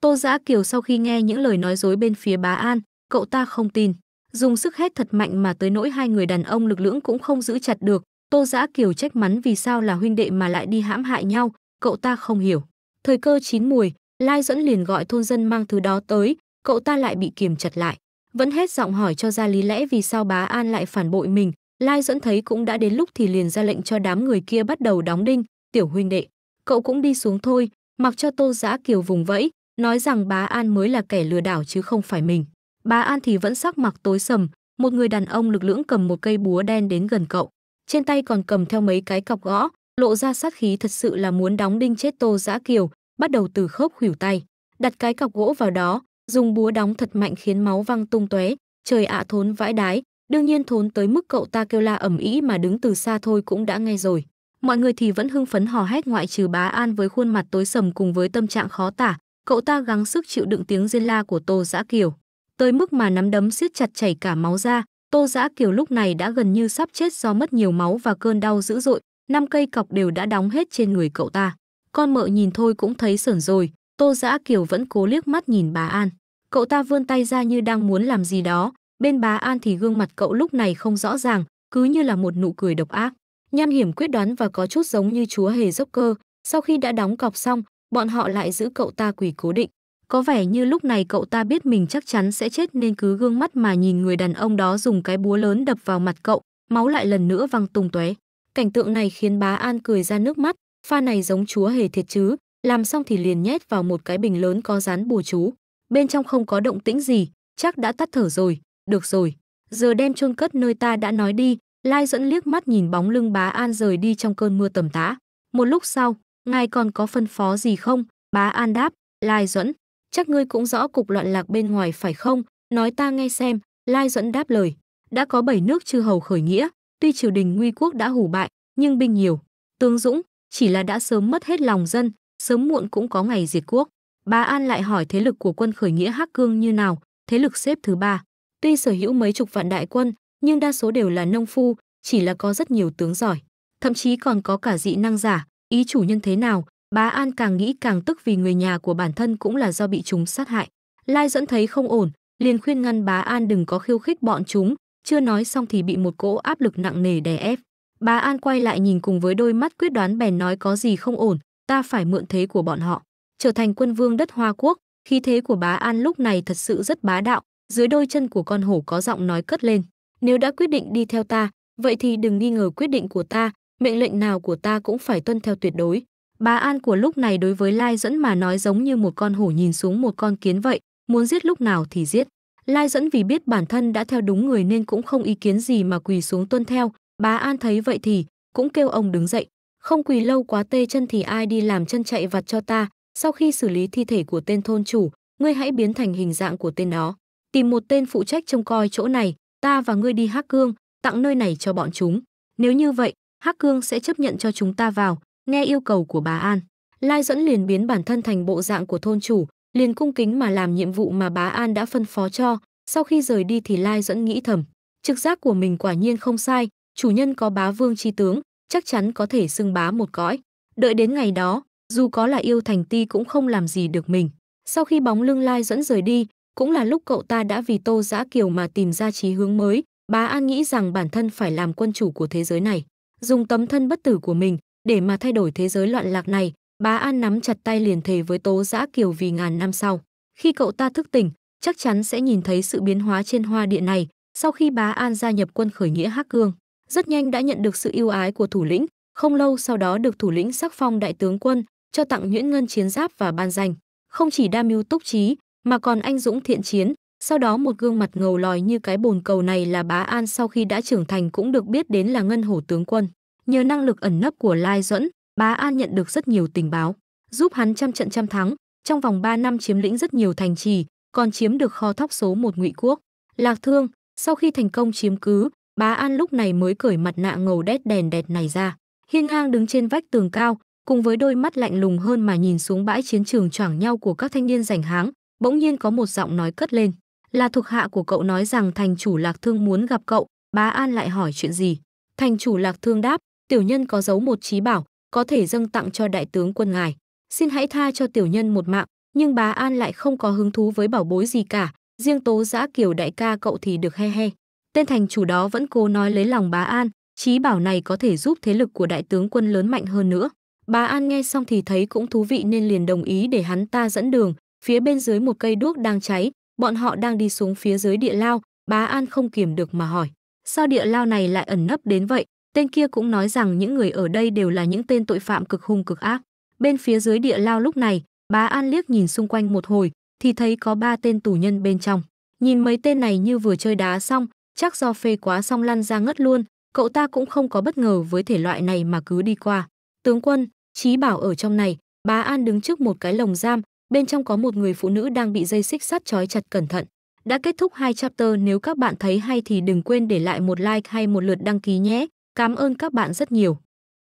Tô Giã Kiều sau khi nghe những lời nói dối bên phía bá An, cậu ta không tin. Dùng sức hết thật mạnh mà tới nỗi hai người đàn ông lực lưỡng cũng không giữ chặt được. Tô Giã Kiều trách mắn vì sao là huynh đệ mà lại đi hãm hại nhau, cậu ta không hiểu. Thời cơ chín mùi, Lai dẫn liền gọi thôn dân mang thứ đó tới, cậu ta lại bị kiềm chặt lại. Vẫn hết giọng hỏi cho ra lý lẽ vì sao bá An lại phản bội mình. Lai dẫn thấy cũng đã đến lúc thì liền ra lệnh cho đám người kia bắt đầu đóng đinh, tiểu huynh đệ. Cậu cũng đi xuống thôi, mặc cho Tô Giã Kiều vùng vẫy, nói rằng bá An mới là kẻ lừa đảo chứ không phải mình. Bá An thì vẫn sắc mặt tối sầm, một người đàn ông lực lưỡng cầm một cây búa đen đến gần cậu. Trên tay còn cầm theo mấy cái cọc gõ, lộ ra sát khí thật sự là muốn đóng đinh chết Tô Giã Kiều, bắt đầu từ khớp khuỷu tay. Đặt cái cọc gỗ vào đó, dùng búa đóng thật mạnh khiến máu văng tung tóe trời ạ thốn vãi đái, đương nhiên thốn tới mức cậu ta kêu la ầm ĩ mà đứng từ xa thôi cũng đã nghe rồi. Mọi người thì vẫn hưng phấn hò hét ngoại trừ bá an với khuôn mặt tối sầm cùng với tâm trạng khó tả, Cậu ta gắng sức chịu đựng tiếng rên la của Tô dã Kiều. Tới mức mà nắm đấm siết chặt chảy cả máu ra, Tô dã Kiều lúc này đã gần như sắp chết do mất nhiều máu và cơn đau dữ dội, năm cây cọc đều đã đóng hết trên người cậu ta. Con mợ nhìn thôi cũng thấy sởn rồi, Tô dã Kiều vẫn cố liếc mắt nhìn bà An. Cậu ta vươn tay ra như đang muốn làm gì đó, bên bà An thì gương mặt cậu lúc này không rõ ràng, cứ như là một nụ cười độc ác. Nham hiểm quyết đoán và có chút giống như chúa hề dốc cơ, sau khi đã đóng cọc xong, bọn họ lại giữ cậu ta quỳ cố định. Có vẻ như lúc này cậu ta biết mình chắc chắn sẽ chết nên cứ gương mắt mà nhìn người đàn ông đó dùng cái búa lớn đập vào mặt cậu, máu lại lần nữa văng tung tóe. Cảnh tượng này khiến bá An cười ra nước mắt, pha này giống chúa hề thiệt chứ, làm xong thì liền nhét vào một cái bình lớn có dán bùa chú. Bên trong không có động tĩnh gì, chắc đã tắt thở rồi, được rồi, giờ đem chôn cất nơi ta đã nói đi, Lai dẫn liếc mắt nhìn bóng lưng bá An rời đi trong cơn mưa tầm tã. Một lúc sau, ngài còn có phân phó gì không bá an đáp lai duẫn chắc ngươi cũng rõ cục loạn lạc bên ngoài phải không nói ta nghe xem lai duẫn đáp lời đã có bảy nước chư hầu khởi nghĩa tuy triều đình nguy quốc đã hủ bại nhưng binh nhiều tướng dũng chỉ là đã sớm mất hết lòng dân sớm muộn cũng có ngày diệt quốc bá an lại hỏi thế lực của quân khởi nghĩa hắc cương như nào thế lực xếp thứ ba tuy sở hữu mấy chục vạn đại quân nhưng đa số đều là nông phu chỉ là có rất nhiều tướng giỏi thậm chí còn có cả dị năng giả ý chủ nhân thế nào bá an càng nghĩ càng tức vì người nhà của bản thân cũng là do bị chúng sát hại lai dẫn thấy không ổn liền khuyên ngăn bá an đừng có khiêu khích bọn chúng chưa nói xong thì bị một cỗ áp lực nặng nề đè ép bá an quay lại nhìn cùng với đôi mắt quyết đoán bèn nói có gì không ổn ta phải mượn thế của bọn họ trở thành quân vương đất hoa quốc khí thế của bá an lúc này thật sự rất bá đạo dưới đôi chân của con hổ có giọng nói cất lên nếu đã quyết định đi theo ta vậy thì đừng nghi ngờ quyết định của ta mệnh lệnh nào của ta cũng phải tuân theo tuyệt đối. Bà An của lúc này đối với Lai Dẫn mà nói giống như một con hổ nhìn xuống một con kiến vậy, muốn giết lúc nào thì giết. Lai Dẫn vì biết bản thân đã theo đúng người nên cũng không ý kiến gì mà quỳ xuống tuân theo, Bà An thấy vậy thì cũng kêu ông đứng dậy. Không quỳ lâu quá tê chân thì ai đi làm chân chạy vặt cho ta, sau khi xử lý thi thể của tên thôn chủ, ngươi hãy biến thành hình dạng của tên nó, Tìm một tên phụ trách trông coi chỗ này, ta và ngươi đi hắc cương, tặng nơi này cho bọn chúng. Nếu như vậy, Hắc Cương sẽ chấp nhận cho chúng ta vào, nghe yêu cầu của bà An. Lai dẫn liền biến bản thân thành bộ dạng của thôn chủ, liền cung kính mà làm nhiệm vụ mà bá An đã phân phó cho. Sau khi rời đi thì Lai dẫn nghĩ thầm, trực giác của mình quả nhiên không sai, chủ nhân có bá vương chi tướng, chắc chắn có thể xưng bá một cõi. Đợi đến ngày đó, dù có là yêu thành ti cũng không làm gì được mình. Sau khi bóng lưng Lai dẫn rời đi, cũng là lúc cậu ta đã vì Tô Giã Kiều mà tìm ra trí hướng mới, bá An nghĩ rằng bản thân phải làm quân chủ của thế giới này dùng tấm thân bất tử của mình để mà thay đổi thế giới loạn lạc này bá an nắm chặt tay liền thề với tố giã kiều vì ngàn năm sau khi cậu ta thức tỉnh chắc chắn sẽ nhìn thấy sự biến hóa trên hoa điện này sau khi bá an gia nhập quân khởi nghĩa hắc cương rất nhanh đã nhận được sự yêu ái của thủ lĩnh không lâu sau đó được thủ lĩnh sắc phong đại tướng quân cho tặng nhuyễn ngân chiến giáp và ban danh không chỉ đa mưu túc trí mà còn anh dũng thiện chiến sau đó một gương mặt ngầu lòi như cái bồn cầu này là bá an sau khi đã trưởng thành cũng được biết đến là ngân hổ tướng quân. Nhờ năng lực ẩn nấp của Lai Duẫn, bá an nhận được rất nhiều tình báo, giúp hắn trăm trận trăm thắng, trong vòng 3 năm chiếm lĩnh rất nhiều thành trì, còn chiếm được kho thóc số một ngụy quốc. Lạc thương, sau khi thành công chiếm cứ, bá an lúc này mới cởi mặt nạ ngầu đét đèn đẹt này ra. Hiên ngang đứng trên vách tường cao, cùng với đôi mắt lạnh lùng hơn mà nhìn xuống bãi chiến trường choảng nhau của các thanh niên giành háng, bỗng nhiên có một giọng nói cất lên là thuộc hạ của cậu nói rằng thành chủ Lạc Thương muốn gặp cậu, bá An lại hỏi chuyện gì. Thành chủ Lạc Thương đáp, tiểu nhân có giấu một trí bảo, có thể dâng tặng cho đại tướng quân ngài. Xin hãy tha cho tiểu nhân một mạng, nhưng bá An lại không có hứng thú với bảo bối gì cả, riêng tố giã kiều đại ca cậu thì được he he. Tên thành chủ đó vẫn cố nói lấy lòng bá An, trí bảo này có thể giúp thế lực của đại tướng quân lớn mạnh hơn nữa. Bá An nghe xong thì thấy cũng thú vị nên liền đồng ý để hắn ta dẫn đường, phía bên dưới một cây đuốc đang cháy, Bọn họ đang đi xuống phía dưới địa lao, bá an không kiềm được mà hỏi. Sao địa lao này lại ẩn nấp đến vậy? Tên kia cũng nói rằng những người ở đây đều là những tên tội phạm cực hung cực ác. Bên phía dưới địa lao lúc này, bá an liếc nhìn xung quanh một hồi, thì thấy có ba tên tù nhân bên trong. Nhìn mấy tên này như vừa chơi đá xong, chắc do phê quá xong lăn ra ngất luôn, cậu ta cũng không có bất ngờ với thể loại này mà cứ đi qua. Tướng quân, Chí Bảo ở trong này, bá An đứng trước một cái lồng giam, bên trong có một người phụ nữ đang bị dây xích sắt trói chặt cẩn thận. Đã kết thúc hai chapter, nếu các bạn thấy hay thì đừng quên để lại một like hay một lượt đăng ký nhé. Cảm ơn các bạn rất nhiều.